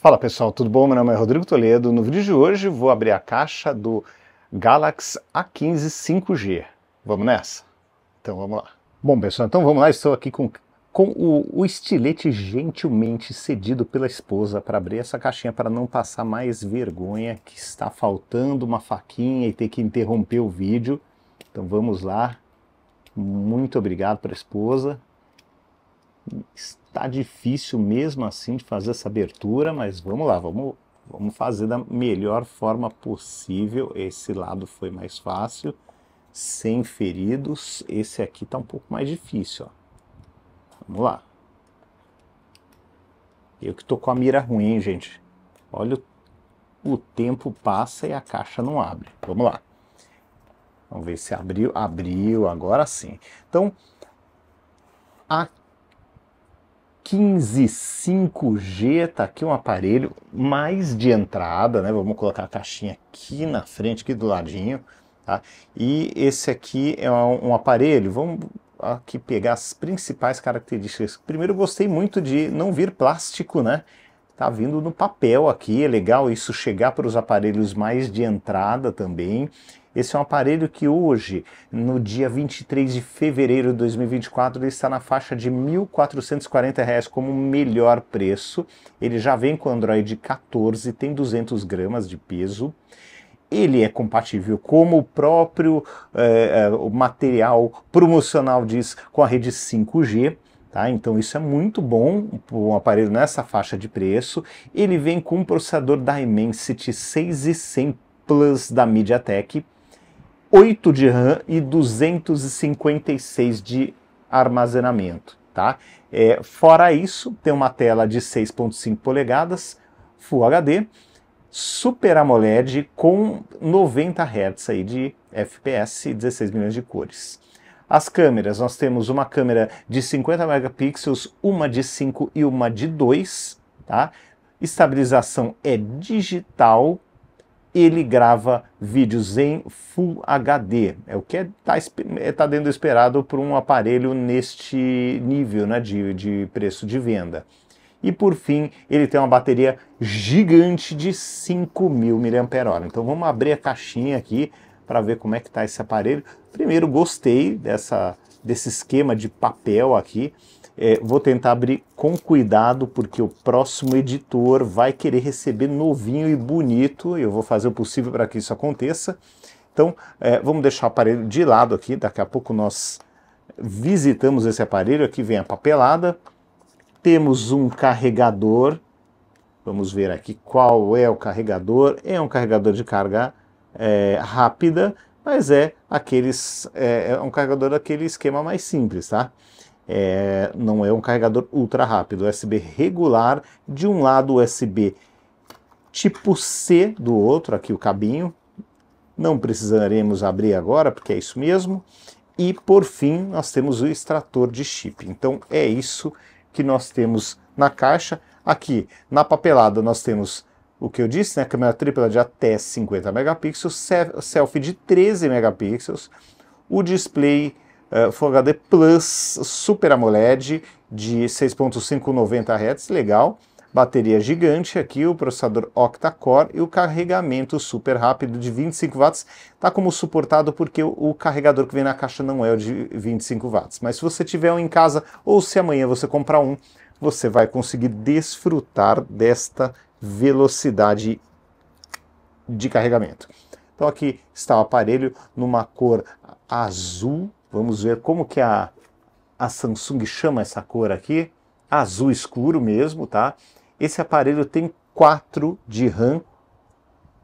Fala pessoal, tudo bom? Meu nome é Rodrigo Toledo. No vídeo de hoje vou abrir a caixa do Galaxy A15 5G. Vamos nessa? Então vamos lá. Bom pessoal, então vamos lá. Estou aqui com, com o, o estilete gentilmente cedido pela esposa para abrir essa caixinha para não passar mais vergonha que está faltando uma faquinha e ter que interromper o vídeo. Então vamos lá. Muito obrigado para a esposa. Está difícil mesmo assim de fazer essa abertura, mas vamos lá, vamos, vamos fazer da melhor forma possível. Esse lado foi mais fácil, sem feridos. Esse aqui está um pouco mais difícil. Ó. Vamos lá. Eu que estou com a mira ruim, gente. Olha, o tempo passa e a caixa não abre. Vamos lá. Vamos ver se abriu. Abriu, agora sim. Então, a 15 g tá aqui um aparelho mais de entrada, né? Vamos colocar a caixinha aqui na frente, aqui do ladinho, tá? E esse aqui é um, um aparelho, vamos aqui pegar as principais características. Primeiro, gostei muito de não vir plástico, né? está vindo no papel aqui. É legal isso chegar para os aparelhos mais de entrada também. Esse é um aparelho que hoje, no dia 23 de fevereiro de 2024, ele está na faixa de R$ 1.440 como melhor preço. Ele já vem com Android 14, tem 200 gramas de peso. Ele é compatível, como o próprio eh, eh, o material promocional diz, com a rede 5G. Tá? Então isso é muito bom, um aparelho nessa faixa de preço. Ele vem com um processador da Dimensity 6100 Plus da MediaTek, 8 de RAM e 256 de armazenamento. Tá? É, fora isso, tem uma tela de 6.5 polegadas, Full HD, Super AMOLED com 90 Hz aí de FPS e 16 milhões de cores. As câmeras, nós temos uma câmera de 50 megapixels, uma de 5 e uma de 2, tá? Estabilização é digital, ele grava vídeos em Full HD, é o que está é, é, tá dentro esperado por um aparelho neste nível né, de, de preço de venda. E por fim, ele tem uma bateria gigante de 5.000 mAh. Então vamos abrir a caixinha aqui para ver como é que está esse aparelho. Primeiro, gostei dessa, desse esquema de papel aqui. É, vou tentar abrir com cuidado, porque o próximo editor vai querer receber novinho e bonito. Eu vou fazer o possível para que isso aconteça. Então, é, vamos deixar o aparelho de lado aqui. Daqui a pouco nós visitamos esse aparelho. Aqui vem a papelada. Temos um carregador. Vamos ver aqui qual é o carregador. É um carregador de carga é, rápida, mas é aqueles é, é, um carregador daquele esquema mais simples, tá? É, não é um carregador ultra rápido, USB regular, de um lado USB tipo C do outro, aqui o cabinho, não precisaremos abrir agora, porque é isso mesmo, e por fim nós temos o extrator de chip, então é isso que nós temos na caixa, aqui na papelada nós temos o que eu disse, né? Câmera tripla de até 50 megapixels, selfie de 13 megapixels, o display uh, Full HD Plus Super AMOLED de 6.590 Hz, legal. Bateria gigante aqui, o processador octa-core e o carregamento super rápido de 25 watts. Tá como suportado porque o, carregador que vem na caixa não é o de 25 watts. Mas se você tiver um em casa ou se amanhã você comprar um, você vai conseguir desfrutar desta velocidade de carregamento. Então aqui está o aparelho numa cor azul. Vamos ver como que a, a Samsung chama essa cor aqui. Azul escuro mesmo, tá? Esse aparelho tem 4 de RAM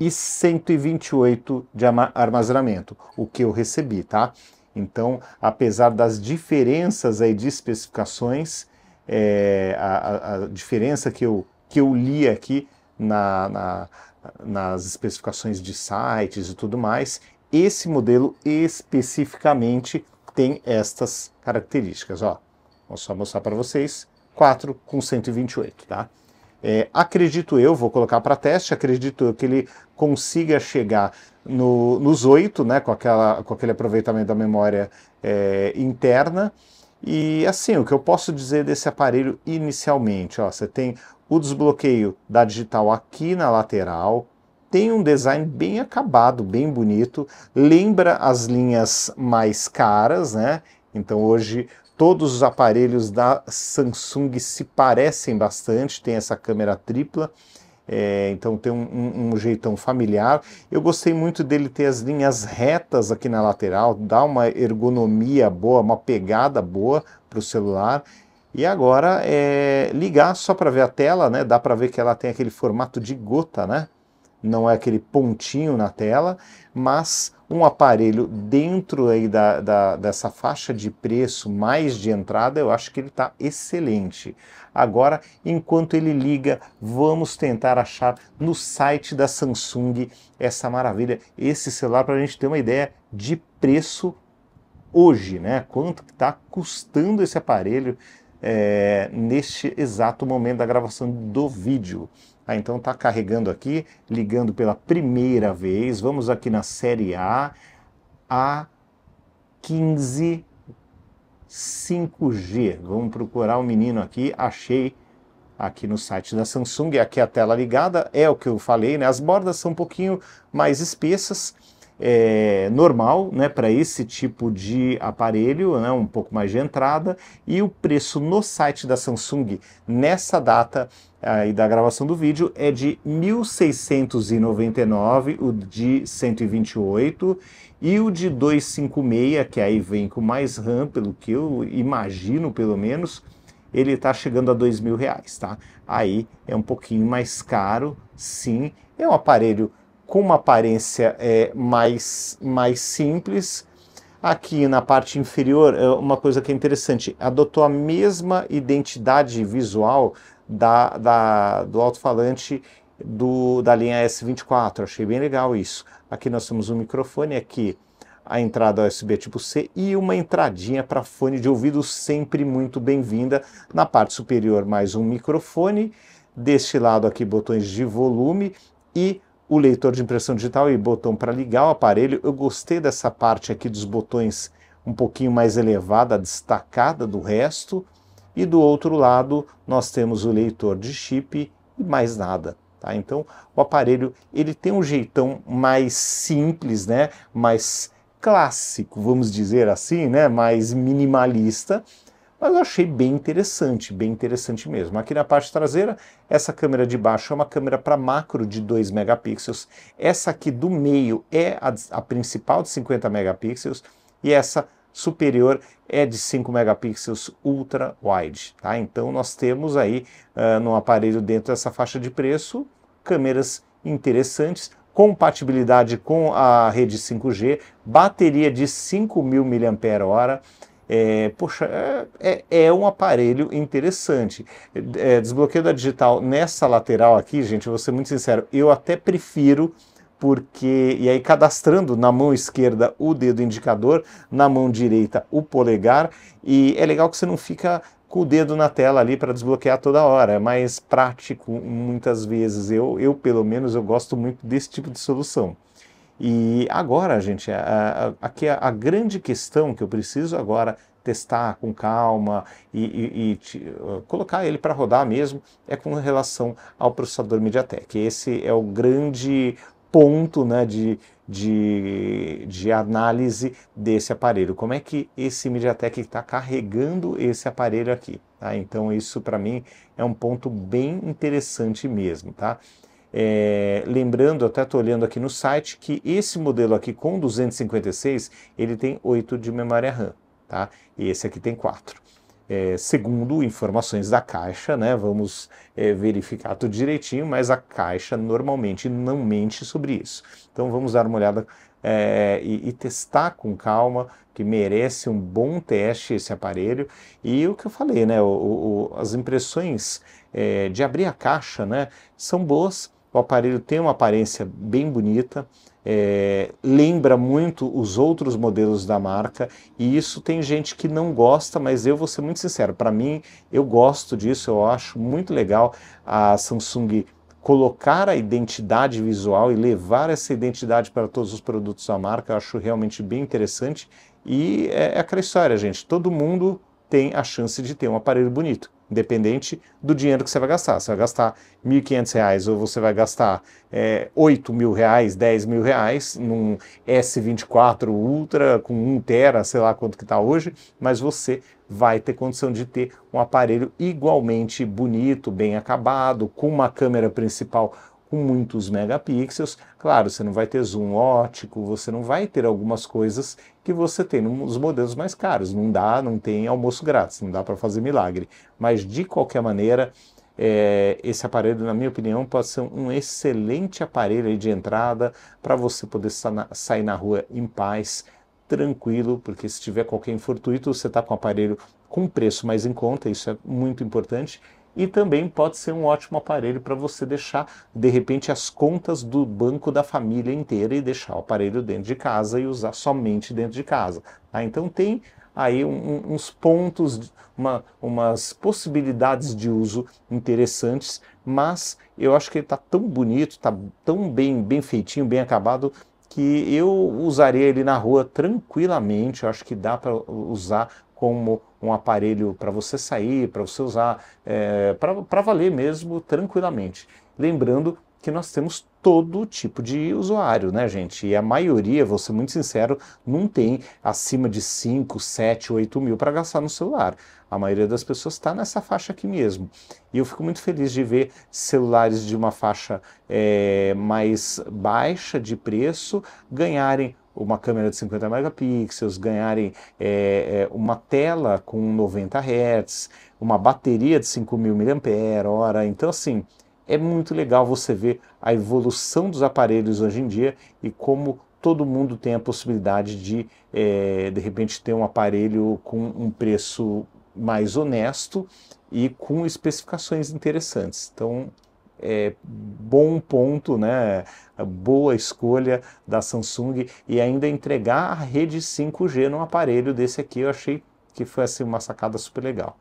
e 128 de armazenamento, o que eu recebi, tá? Então, apesar das diferenças aí de especificações, é, a, a, diferença que eu que eu li aqui na, na, nas especificações de sites e tudo mais, esse modelo especificamente tem estas características. Ó. Vou só mostrar para vocês, 4 com 128, tá? É, acredito eu, vou colocar para teste, acredito eu que ele consiga chegar no, nos 8, né, com, aquela, com aquele aproveitamento da memória é, interna, e assim, o que eu posso dizer desse aparelho inicialmente, ó, você tem o desbloqueio da digital aqui na lateral, tem um design bem acabado, bem bonito, lembra as linhas mais caras, né? Então hoje todos os aparelhos da Samsung se parecem bastante, tem essa câmera tripla. É, então tem um, um, um, jeitão familiar. Eu gostei muito dele ter as linhas retas aqui na lateral, dá uma ergonomia boa, uma pegada boa para o celular. E agora é ligar só para ver a tela, né? Dá para ver que ela tem aquele formato de gota, né? Não é aquele pontinho na tela, mas um aparelho dentro aí da, da, dessa faixa de preço mais de entrada, eu acho que ele está excelente. Agora, enquanto ele liga, vamos tentar achar no site da Samsung essa maravilha, esse celular para a gente ter uma ideia de preço hoje, né? Quanto está custando esse aparelho é, neste exato momento da gravação do vídeo? Ah, então está carregando aqui, ligando pela primeira vez. Vamos aqui na série A, A15 5G. Vamos procurar o um menino aqui, achei aqui no site da Samsung, aqui a tela ligada, é o que eu falei, né? As bordas são um pouquinho mais espessas, é normal, né, para esse tipo de aparelho, né, um pouco mais de entrada, e o preço no site da Samsung nessa data aí da gravação do vídeo é de 1699, o de 128 e o de 256, que aí vem com mais RAM, pelo que eu imagino pelo menos, ele está chegando a dois mil reais, tá? Aí é um pouquinho mais caro, sim. É um aparelho com uma aparência é, mais, mais simples. Aqui na parte inferior, é uma coisa que é interessante, adotou a mesma identidade visual da, da do alto-falante da linha S24. Achei bem legal isso. Aqui nós temos um microfone aqui a entrada USB tipo C e uma entradinha para fone de ouvido sempre muito bem-vinda. Na parte superior mais um microfone, deste lado aqui botões de volume e o leitor de impressão digital e botão para ligar o aparelho. Eu gostei dessa parte aqui dos botões um pouquinho mais elevada, destacada do resto e do outro lado nós temos o leitor de chip e mais nada. Tá? Então o aparelho ele tem um jeitão mais simples, né? mais clássico, vamos dizer assim, né? mais minimalista, mas eu achei bem interessante, bem interessante mesmo. Aqui na parte traseira, essa câmera de baixo é uma câmera para macro de 2 megapixels, essa aqui do meio é a, a principal de 50 megapixels e essa superior é de 5 megapixels ultra wide. Tá? Então nós temos aí uh, no aparelho dentro dessa faixa de preço câmeras interessantes, compatibilidade com a rede 5G, bateria de 5.000 mAh, é, poxa, é, é, é, um aparelho interessante. É, desbloqueio da digital nessa lateral aqui, gente, vou ser muito sincero, eu até prefiro porque e aí cadastrando na mão esquerda o dedo indicador, na mão direita o polegar e é legal que você não fica com o dedo na tela ali para desbloquear toda hora, é mais prático muitas vezes. Eu, eu pelo menos eu gosto muito desse tipo de solução. E agora, gente, aqui a, a, a, grande questão que eu preciso agora testar com calma e, e, e te, uh, colocar ele para rodar mesmo é com relação ao processador MediaTek. Esse é o grande ponto né, de, de, de análise desse aparelho. Como é que esse MediaTek está carregando esse aparelho aqui? Tá? Então isso para mim é um ponto bem interessante mesmo, tá? É, lembrando, até estou olhando aqui no site, que esse modelo aqui com 256, ele tem 8 de memória RAM, tá? E esse aqui tem 4 é, segundo informações da Caixa, né? Vamos é, verificar tudo direitinho, mas a Caixa normalmente não mente sobre isso. Então vamos dar uma olhada é, e, e, testar com calma, que merece um bom teste esse aparelho. E o que eu falei, né? O, o, as impressões é, de abrir a caixa, né? São boas. O aparelho tem uma aparência bem bonita, é, lembra muito os outros modelos da marca e isso tem gente que não gosta, mas eu vou ser muito sincero, para mim eu gosto disso, eu acho muito legal a Samsung colocar a identidade visual e levar essa identidade para todos os produtos da marca, eu acho realmente bem interessante e é, é aquela história, gente, todo mundo tem a chance de ter um aparelho bonito independente do dinheiro que você vai gastar. Você vai gastar R$ 1.500 ou você vai gastar é, R$ 8.000, R$ 10.000 num S24 Ultra com 1 tera, sei lá quanto que está hoje, mas você vai ter condição de ter um aparelho igualmente bonito, bem acabado, com uma câmera principal com muitos megapixels. Claro, você não vai ter zoom ótico, você não vai ter algumas coisas que você tem nos modelos mais caros. Não dá, não tem almoço grátis, não dá para fazer milagre. Mas de qualquer maneira, é, esse aparelho, na minha opinião, pode ser um excelente aparelho de entrada para você poder sair na rua em paz, tranquilo, porque se tiver qualquer infortuito, você está com o aparelho com preço mais em conta, isso é muito importante e também pode ser um ótimo aparelho para você deixar de repente as contas do banco da família inteira e deixar o aparelho dentro de casa e usar somente dentro de casa. Tá? Então tem aí um, uns pontos, uma, umas possibilidades de uso interessantes, mas eu acho que ele está tão bonito, está tão bem, bem feitinho, bem acabado, que eu usaria ele na rua tranquilamente. Eu acho que dá para usar como um aparelho para você sair, para você usar, é, para valer mesmo tranquilamente. Lembrando que nós temos todo tipo de usuário, né, gente? E a maioria, vou ser muito sincero, não tem acima de 5, 7, 8 mil para gastar no celular. A maioria das pessoas está nessa faixa aqui mesmo. E eu fico muito feliz de ver celulares de uma faixa é, mais baixa de preço ganharem uma câmera de 50 megapixels, ganharem é, é, uma tela com 90 Hz, uma bateria de 5.000 mAh. Então, assim, é muito legal você ver a evolução dos aparelhos hoje em dia e como todo mundo tem a possibilidade de, é, de repente, ter um aparelho com um preço mais honesto e com especificações interessantes. Então, é, bom ponto, né? boa escolha da Samsung e ainda entregar a rede 5G num aparelho desse aqui, eu achei que foi assim, uma sacada super legal.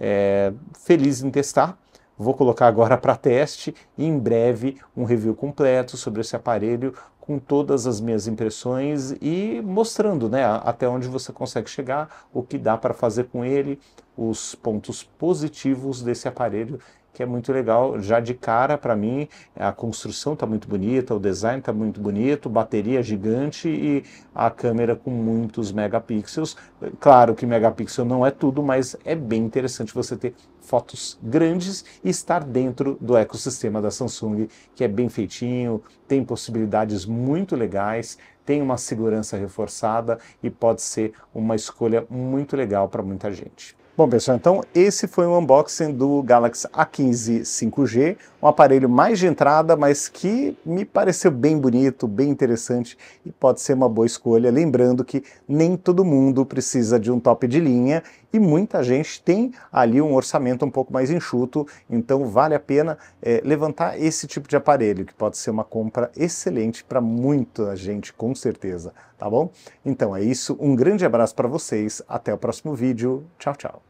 É, feliz em testar, vou colocar agora para teste e em breve um review completo sobre esse aparelho com todas as minhas impressões e mostrando né, até onde você consegue chegar, o que dá para fazer com ele, os pontos positivos desse aparelho que é muito legal. Já de cara, para mim, a construção está muito bonita, o design está muito bonito, bateria gigante e a câmera com muitos megapixels. Claro que megapixel não é tudo, mas é bem interessante você ter fotos grandes e estar dentro do ecossistema da Samsung, que é bem feitinho, tem possibilidades muito legais, tem uma segurança reforçada e pode ser uma escolha muito legal para muita gente. Bom, pessoal, então esse foi o unboxing do Galaxy A15 5G, um aparelho mais de entrada, mas que me pareceu bem bonito, bem interessante e pode ser uma boa escolha. Lembrando que nem todo mundo precisa de um top de linha e muita gente tem ali um orçamento um pouco mais enxuto, então vale a pena é, levantar esse tipo de aparelho, que pode ser uma compra excelente para muita gente, com certeza, tá bom? Então é isso, um grande abraço para vocês, até o próximo vídeo, tchau, tchau!